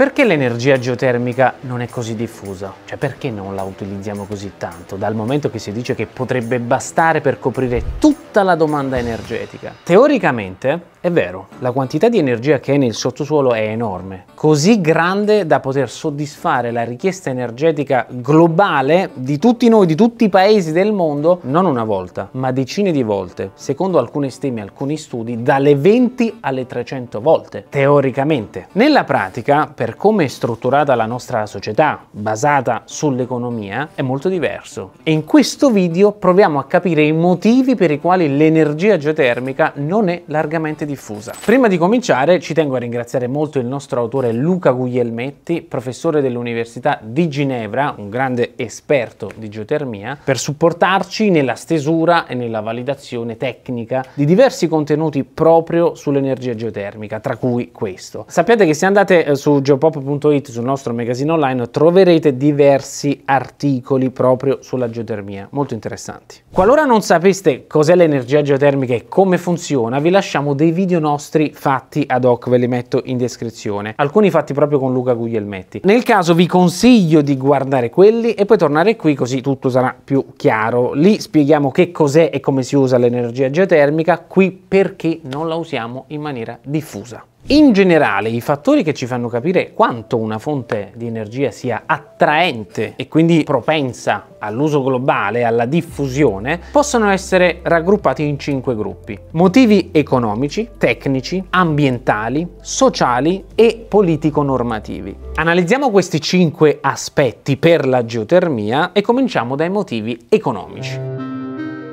Perché l'energia geotermica non è così diffusa? Cioè perché non la utilizziamo così tanto, dal momento che si dice che potrebbe bastare per coprire tutta la domanda energetica? Teoricamente è vero, la quantità di energia che è nel sottosuolo è enorme, così grande da poter soddisfare la richiesta energetica globale di tutti noi, di tutti i paesi del mondo, non una volta, ma decine di volte, secondo alcune stime, alcuni studi, dalle 20 alle 300 volte, teoricamente. Nella pratica, per per come è strutturata la nostra società, basata sull'economia, è molto diverso. E in questo video proviamo a capire i motivi per i quali l'energia geotermica non è largamente diffusa. Prima di cominciare ci tengo a ringraziare molto il nostro autore Luca Guglielmetti, professore dell'Università di Ginevra, un grande esperto di geotermia, per supportarci nella stesura e nella validazione tecnica di diversi contenuti proprio sull'energia geotermica, tra cui questo. Sappiate che se andate eh, su Geo pop.it sul nostro magazine online troverete diversi articoli proprio sulla geotermia, molto interessanti. Qualora non sapeste cos'è l'energia geotermica e come funziona, vi lasciamo dei video nostri fatti ad hoc, ve li metto in descrizione, alcuni fatti proprio con Luca Guglielmetti. Nel caso vi consiglio di guardare quelli e poi tornare qui così tutto sarà più chiaro. Lì spieghiamo che cos'è e come si usa l'energia geotermica, qui perché non la usiamo in maniera diffusa. In generale i fattori che ci fanno capire quanto una fonte di energia sia attraente e quindi propensa all'uso globale, alla diffusione, possono essere raggruppati in cinque gruppi. Motivi economici, tecnici, ambientali, sociali e politico-normativi. Analizziamo questi cinque aspetti per la geotermia e cominciamo dai motivi economici.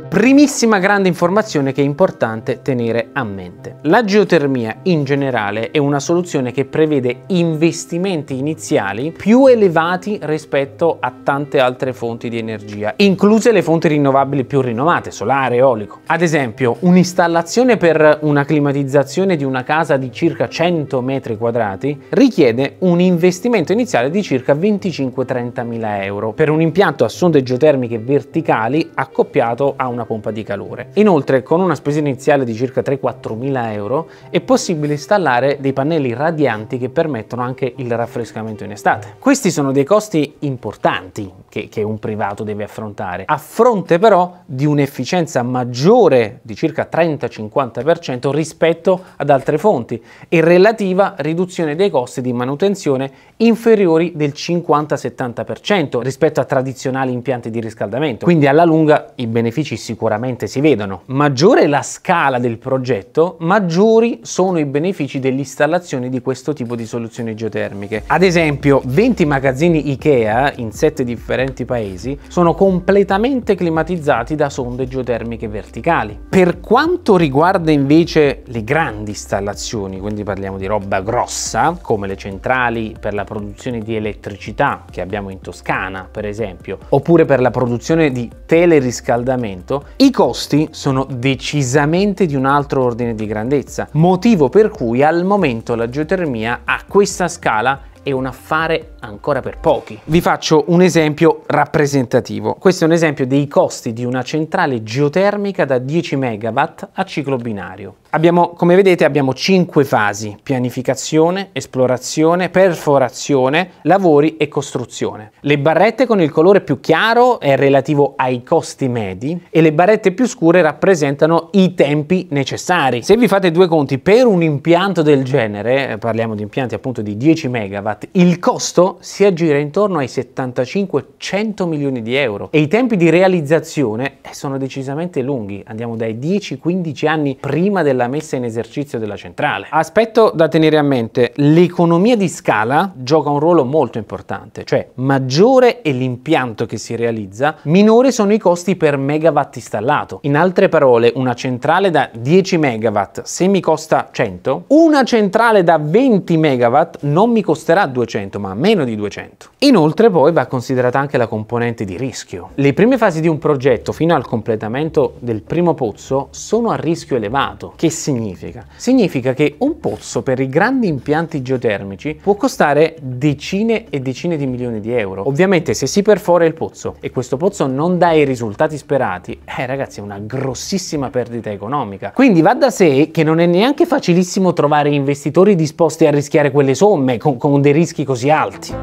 Primissima grande informazione che è importante tenere a mente. La geotermia in generale è una soluzione che prevede investimenti iniziali più elevati rispetto a tante altre fonti di energia, incluse le fonti rinnovabili più rinnovate, solare, eolico. Ad esempio, un'installazione per una climatizzazione di una casa di circa 100 metri quadrati richiede un investimento iniziale di circa 25-30 mila euro per un impianto a sonde geotermiche verticali accoppiato a un una pompa di calore. Inoltre con una spesa iniziale di circa 3-4.000 euro è possibile installare dei pannelli radianti che permettono anche il raffrescamento in estate. Questi sono dei costi importanti che, che un privato deve affrontare, a fronte però di un'efficienza maggiore di circa 30-50% rispetto ad altre fonti e relativa riduzione dei costi di manutenzione inferiori del 50-70% rispetto a tradizionali impianti di riscaldamento. Quindi alla lunga i benefici sicuramente si vedono. Maggiore è la scala del progetto, maggiori sono i benefici dell'installazione di questo tipo di soluzioni geotermiche. Ad esempio, 20 magazzini IKEA in 7 differenti paesi sono completamente climatizzati da sonde geotermiche verticali. Per quanto riguarda invece le grandi installazioni, quindi parliamo di roba grossa, come le centrali per la produzione di elettricità che abbiamo in Toscana, per esempio, oppure per la produzione di teleriscaldamento, i costi sono decisamente di un altro ordine di grandezza, motivo per cui al momento la geotermia a questa scala è un affare ancora per pochi. Vi faccio un esempio rappresentativo. Questo è un esempio dei costi di una centrale geotermica da 10 MW a ciclo binario. Abbiamo, come vedete abbiamo 5 fasi, pianificazione, esplorazione, perforazione, lavori e costruzione. Le barrette con il colore più chiaro è relativo ai costi medi e le barrette più scure rappresentano i tempi necessari. Se vi fate due conti per un impianto del genere, eh, parliamo di impianti appunto di 10 MW, megawatt. Il costo si aggira intorno ai 75-100 milioni di euro e i tempi di realizzazione eh, sono decisamente lunghi, andiamo dai 10-15 anni prima della messa in esercizio della centrale. Aspetto da tenere a mente, l'economia di scala gioca un ruolo molto importante, cioè maggiore è l'impianto che si realizza, minore sono i costi per megawatt installato. In altre parole, una centrale da 10 megawatt se mi costa 100, una centrale da 20 megawatt non mi costerà 200 ma a meno di 200. Inoltre poi va considerata anche la componente di rischio. Le prime fasi di un progetto fino al completamento del primo pozzo sono a rischio elevato. Che significa? Significa che un pozzo per i grandi impianti geotermici può costare decine e decine di milioni di euro. Ovviamente se si perfora il pozzo e questo pozzo non dà i risultati sperati, eh ragazzi è una grossissima perdita economica. Quindi va da sé che non è neanche facilissimo trovare investitori disposti a rischiare quelle somme con, con dei rischi così alti.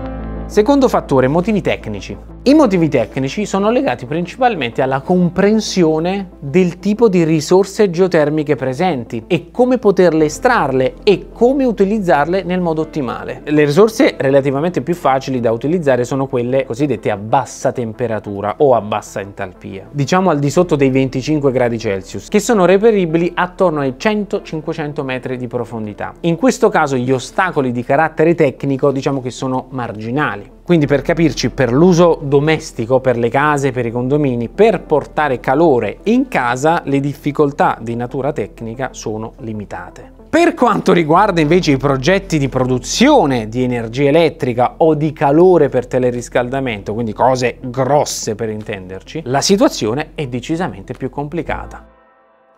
Secondo fattore, motivi tecnici. I motivi tecnici sono legati principalmente alla comprensione del tipo di risorse geotermiche presenti e come poterle estrarle e come utilizzarle nel modo ottimale. Le risorse relativamente più facili da utilizzare sono quelle cosiddette a bassa temperatura o a bassa entalpia, diciamo al di sotto dei 25 gradi Celsius, che sono reperibili attorno ai 100-500 metri di profondità. In questo caso gli ostacoli di carattere tecnico diciamo che sono marginali. Quindi per capirci, per l'uso domestico, per le case, per i condomini, per portare calore in casa, le difficoltà di natura tecnica sono limitate. Per quanto riguarda invece i progetti di produzione di energia elettrica o di calore per teleriscaldamento, quindi cose grosse per intenderci, la situazione è decisamente più complicata.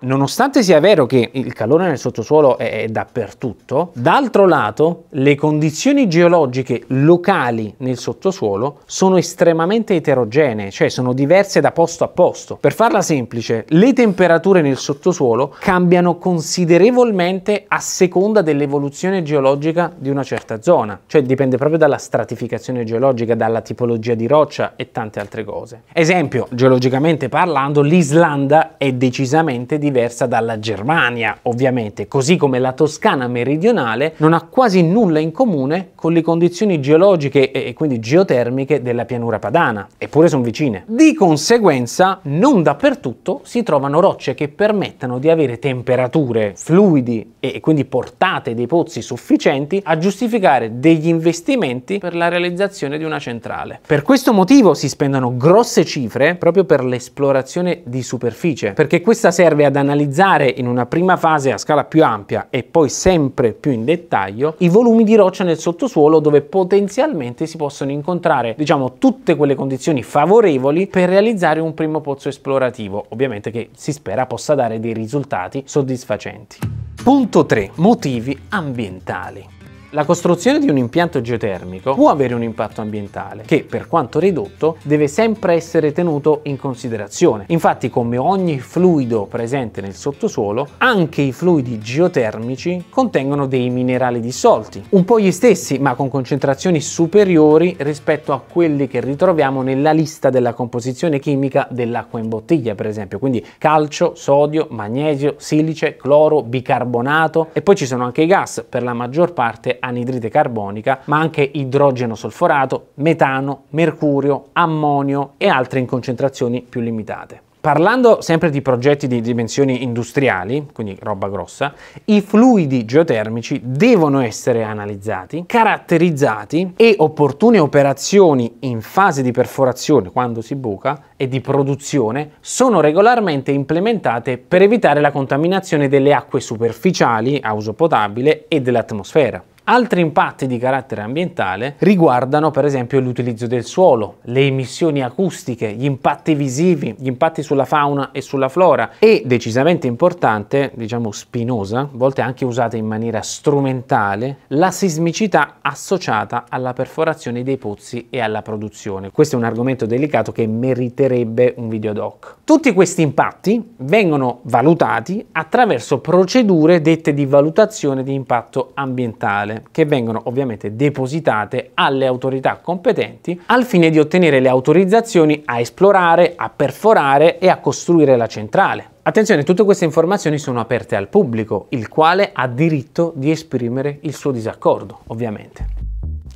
Nonostante sia vero che il calore nel sottosuolo è dappertutto, d'altro lato le condizioni geologiche locali nel sottosuolo sono estremamente eterogenee, cioè sono diverse da posto a posto. Per farla semplice, le temperature nel sottosuolo cambiano considerevolmente a seconda dell'evoluzione geologica di una certa zona, cioè dipende proprio dalla stratificazione geologica, dalla tipologia di roccia e tante altre cose. Esempio, geologicamente parlando, l'Islanda è decisamente diversa diversa dalla Germania, ovviamente, così come la Toscana meridionale non ha quasi nulla in comune con le condizioni geologiche e quindi geotermiche della pianura padana, eppure sono vicine. Di conseguenza, non dappertutto si trovano rocce che permettano di avere temperature, fluidi e quindi portate dei pozzi sufficienti a giustificare degli investimenti per la realizzazione di una centrale. Per questo motivo si spendono grosse cifre proprio per l'esplorazione di superficie, perché questa serve ad ad analizzare in una prima fase a scala più ampia e poi sempre più in dettaglio i volumi di roccia nel sottosuolo dove potenzialmente si possono incontrare diciamo tutte quelle condizioni favorevoli per realizzare un primo pozzo esplorativo, ovviamente che si spera possa dare dei risultati soddisfacenti. Punto 3. Motivi ambientali. La costruzione di un impianto geotermico può avere un impatto ambientale che, per quanto ridotto, deve sempre essere tenuto in considerazione. Infatti, come ogni fluido presente nel sottosuolo, anche i fluidi geotermici contengono dei minerali dissolti, un po' gli stessi ma con concentrazioni superiori rispetto a quelli che ritroviamo nella lista della composizione chimica dell'acqua in bottiglia, per esempio, quindi calcio, sodio, magnesio, silice, cloro, bicarbonato e poi ci sono anche i gas, per la maggior parte solamente anidride carbonica, ma anche idrogeno solforato, metano, mercurio, ammonio e altre in concentrazioni più limitate. Parlando sempre di progetti di dimensioni industriali, quindi roba grossa, i fluidi geotermici devono essere analizzati, caratterizzati e opportune operazioni in fase di perforazione, quando si buca, e di produzione sono regolarmente implementate per evitare la contaminazione delle acque superficiali a uso potabile e dell'atmosfera. Altri impatti di carattere ambientale riguardano per esempio l'utilizzo del suolo, le emissioni acustiche, gli impatti visivi, gli impatti sulla fauna e sulla flora e decisamente importante, diciamo spinosa, a volte anche usata in maniera strumentale, la sismicità associata alla perforazione dei pozzi e alla produzione. Questo è un argomento delicato che meriterebbe un video ad hoc. Tutti questi impatti vengono valutati attraverso procedure dette di valutazione di impatto ambientale che vengono ovviamente depositate alle autorità competenti al fine di ottenere le autorizzazioni a esplorare, a perforare e a costruire la centrale. Attenzione, tutte queste informazioni sono aperte al pubblico, il quale ha diritto di esprimere il suo disaccordo, ovviamente.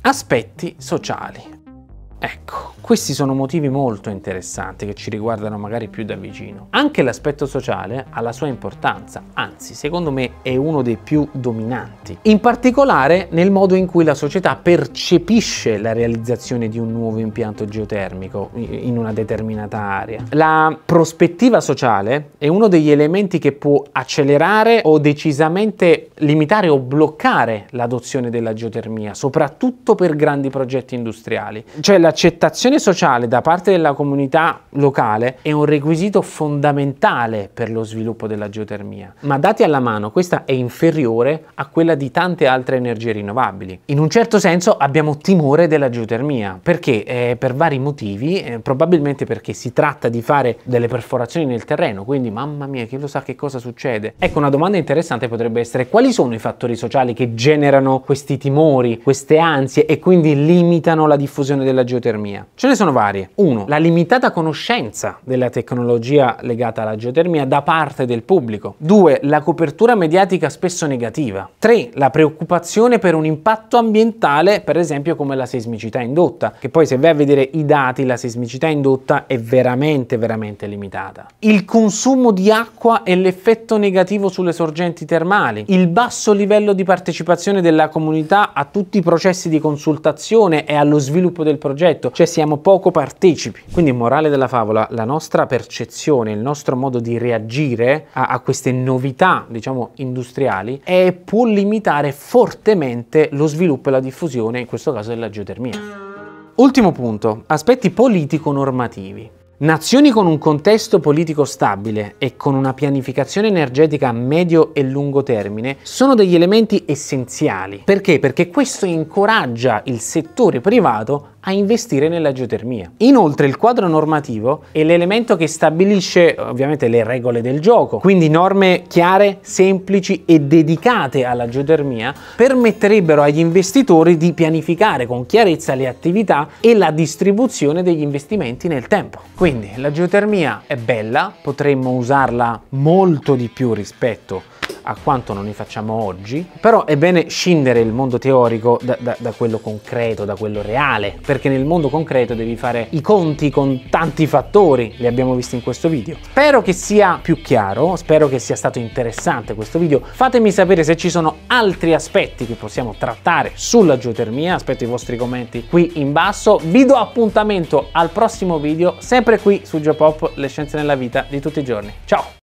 Aspetti sociali. Ecco, questi sono motivi molto interessanti che ci riguardano magari più da vicino. Anche l'aspetto sociale ha la sua importanza, anzi secondo me è uno dei più dominanti, in particolare nel modo in cui la società percepisce la realizzazione di un nuovo impianto geotermico in una determinata area. La prospettiva sociale è uno degli elementi che può accelerare o decisamente limitare o bloccare l'adozione della geotermia, soprattutto per grandi progetti industriali. Cioè la l'accettazione sociale da parte della comunità locale è un requisito fondamentale per lo sviluppo della geotermia, ma dati alla mano questa è inferiore a quella di tante altre energie rinnovabili. In un certo senso abbiamo timore della geotermia, perché eh, per vari motivi, eh, probabilmente perché si tratta di fare delle perforazioni nel terreno, quindi mamma mia, chi lo sa che cosa succede? Ecco, una domanda interessante potrebbe essere quali sono i fattori sociali che generano questi timori, queste ansie e quindi limitano la diffusione della geotermia? geotermia? Ce ne sono varie. 1. La limitata conoscenza della tecnologia legata alla geotermia da parte del pubblico. 2. La copertura mediatica spesso negativa. 3. La preoccupazione per un impatto ambientale, per esempio come la sismicità indotta, che poi se vai a vedere i dati la sismicità indotta è veramente veramente limitata. Il consumo di acqua e l'effetto negativo sulle sorgenti termali, il basso livello di partecipazione della comunità a tutti i processi di consultazione e allo sviluppo del progetto soggetto, cioè siamo poco partecipi. Quindi morale della favola, la nostra percezione, il nostro modo di reagire a, a queste novità, diciamo, industriali, è, può limitare fortemente lo sviluppo e la diffusione, in questo caso della geotermia. Ultimo punto, aspetti politico-normativi. Nazioni con un contesto politico stabile e con una pianificazione energetica a medio e lungo termine sono degli elementi essenziali. Perché? Perché questo incoraggia il settore privato a investire nella geotermia. Inoltre il quadro normativo è l'elemento che stabilisce ovviamente le regole del gioco, quindi norme chiare, semplici e dedicate alla geotermia permetterebbero agli investitori di pianificare con chiarezza le attività e la distribuzione degli investimenti nel tempo. Quindi la geotermia è bella, potremmo usarla molto di più rispetto a quanto non ne facciamo oggi, però è bene scindere il mondo teorico da, da, da, quello concreto, da quello reale, perché nel mondo concreto devi fare i conti con tanti fattori, li abbiamo visti in questo video. Spero che sia più chiaro, spero che sia stato interessante questo video, fatemi sapere se ci sono altri aspetti che possiamo trattare sulla geotermia, aspetto i vostri commenti qui in basso, vi do appuntamento al prossimo video, sempre qui su Geopop, le scienze nella vita di tutti i giorni. Ciao!